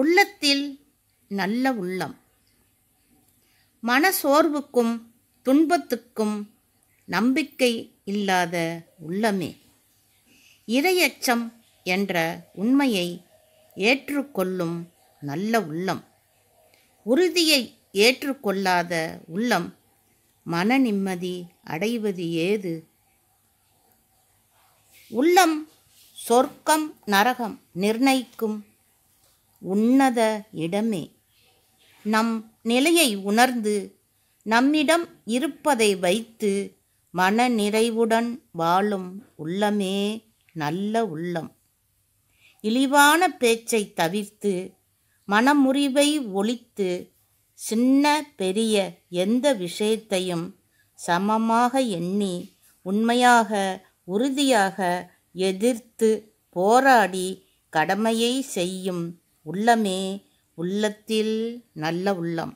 உள்ளத்தில் நல்ல உள்ளம் மன சோர்வுக்கும் துன்பத்துக்கும் நம்பிக்கை இல்லாத உள்ளமே இரையச்சம் என்ற உண்மையை ஏற்றுக்கொள்ளும் நல்ல உள்ளம் உறுதியை ஏற்றுக்கொள்ளாத உள்ளம் மன நிம்மதி அடைவது ஏது உள்ளம் சொர்க்கம் நரகம் நிர்ணயிக்கும் உன்னத இடமே நம் நிலையை உணர்ந்து நம்மிடம் இருப்பதை வைத்து மன நிறைவுடன் வாழும் உள்ளமே நல்ல உள்ளம் இழிவான பேச்சை தவிர்த்து மனமுறிவை ஒழித்து சின்ன பெரிய எந்த விஷயத்தையும் சமமாக எண்ணி உண்மையாக உறுதியாக எதிர்த்து போராடி கடமையை செய்யும் உள்ளமே உள்ளத்தில் நல்ல உள்ளம்